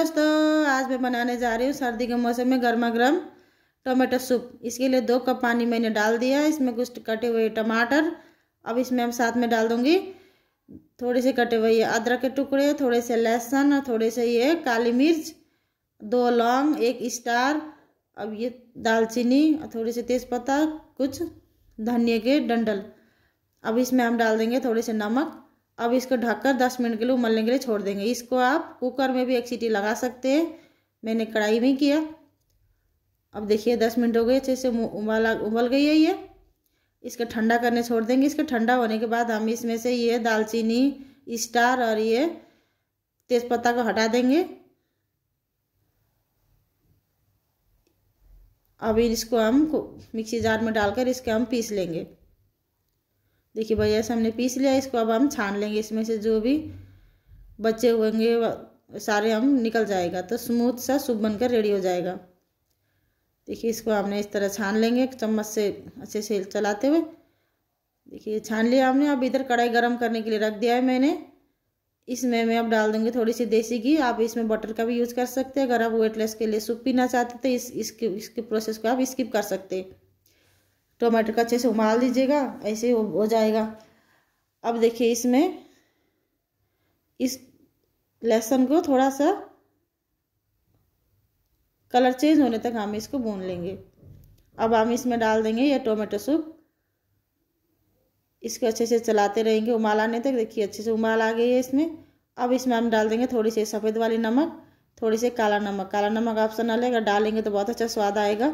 दोस्तों आज मैं बनाने जा रही हूँ सर्दी के मौसम में गर्मा गर्म टमाटो सूप इसके लिए दो कप पानी मैंने डाल दिया इसमें कुछ कटे हुए टमाटर अब इसमें हम साथ में डाल दूँगी थोड़े से कटे हुए ये अदरक के टुकड़े थोड़े से लहसुन और थोड़े से ये काली मिर्च दो लौंग एक स्टार अब ये दालचीनी और थोड़े से पत्ता कुछ धनिया के डंडल अब इसमें हम डाल देंगे थोड़े से नमक अब इसको ढककर दस मिनट के लिए उमलने के लिए छोड़ देंगे इसको आप कुकर में भी एक सीटी लगा सकते हैं मैंने कढ़ाई में किया अब देखिए दस मिनट हो गए अच्छे से उबला उबल गई है ये इसका ठंडा करने छोड़ देंगे इसके ठंडा होने के बाद हम इसमें से ये दालचीनी स्टार और ये तेज़पत्ता को हटा देंगे अब इसको हम मिक्सी जार में डालकर इसके हम पीस लेंगे देखिए भैया से हमने पीस लिया इसको अब हम छान लेंगे इसमें से जो भी बचे होंगे सारे हम निकल जाएगा तो स्मूथ सा सूप बनकर रेडी हो जाएगा देखिए इसको हमने इस तरह छान लेंगे चम्मच से अच्छे से चलाते हुए देखिए छान लिया हमने अब इधर कढ़ाई गर्म करने के लिए रख दिया है मैंने इसमें मैं अब डाल दूंगी थोड़ी सी देसी घी आप इसमें बटर का भी यूज़ कर सकते हैं अगर आप वेटलेस के लिए सूप पीना चाहते तो इस इसके इसके प्रोसेस को आप स्किप कर सकते हैं टमाटर का अच्छे से उमाल दीजिएगा ऐसे हो जाएगा अब देखिए इसमें इस लहसुन को थोड़ा सा कलर चेंज होने तक हम इसको भून लेंगे अब हम इसमें डाल देंगे ये टोमेटो सूप इसको अच्छे से चलाते रहेंगे उमाल आने तक देखिए अच्छे से उमाल आ गई है इसमें अब इसमें हम डाल देंगे थोड़ी सी सफ़ेद वाली नमक थोड़ी सी काला नमक काला नमक ऑप्शनल है अगर डालेंगे तो बहुत अच्छा स्वाद आएगा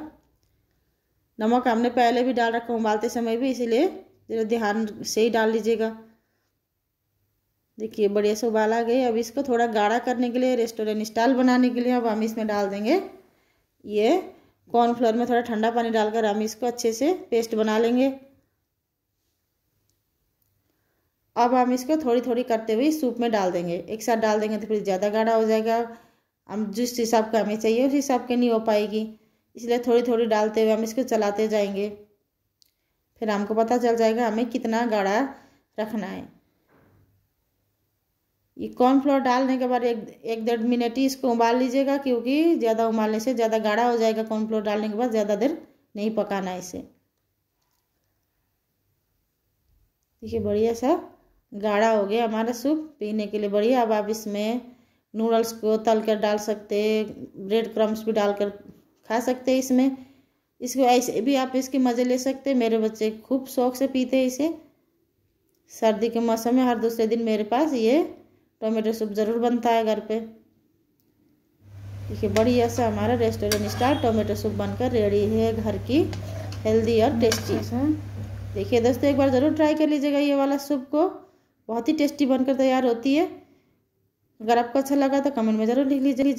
नमक हमने पहले भी डाल रखा उबालते समय भी इसीलिए जरा ध्यान से ही डाल लीजिएगा देखिए बढ़िया से उबाला गया अब इसको थोड़ा गाढ़ा करने के लिए रेस्टोरेंट स्टाइल बनाने के लिए अब हम इसमें डाल देंगे ये कॉर्नफ्लोर में थोड़ा ठंडा पानी डालकर हम इसको अच्छे से पेस्ट बना लेंगे अब हम इसको थोड़ी थोड़ी करते हुए सूप में डाल देंगे एक साथ डाल देंगे तो फिर ज़्यादा गाढ़ा हो जाएगा हम जिस हिसाब का हमें चाहिए उस हिसाब के नहीं हो पाएगी इसलिए थोड़ी थोड़ी डालते हुए हम इसको चलाते जाएंगे फिर हमको पता चल जाएगा हमें कितना गाढ़ा रखना है ये कॉर्नफ्लोर डालने के बाद एक एक डेढ़ मिनट ही इसको उबाल लीजिएगा क्योंकि ज़्यादा उबालने से ज़्यादा गाढ़ा हो जाएगा कॉर्नफ्लोर डालने के बाद ज़्यादा देर नहीं पकाना है इसे देखिए बढ़िया सा गाढ़ा हो गया हमारा सूप पीने के लिए बढ़िया अब आप इसमें नूडल्स को तल कर डाल सकते ब्रेड क्रम्स भी डालकर खा सकते हैं इसमें इसको ऐसे भी आप इसके मज़े ले सकते हैं मेरे बच्चे खूब शौक से पीते हैं इसे सर्दी के मौसम में हर दूसरे दिन मेरे पास ये टोमेटो सूप ज़रूर बनता है घर पे देखिए बढ़िया सा हमारा रेस्टोरेंट स्टार टोमेटो सूप बनकर रेडी है घर की हेल्दी और टेस्टी देखिए दोस्तों एक बार ज़रूर ट्राई कर लीजिएगा ये वाला सूप को बहुत ही टेस्टी बनकर तैयार होती है अगर आपको अच्छा लगा तो कमेंट में ज़रूर लिख लीजिए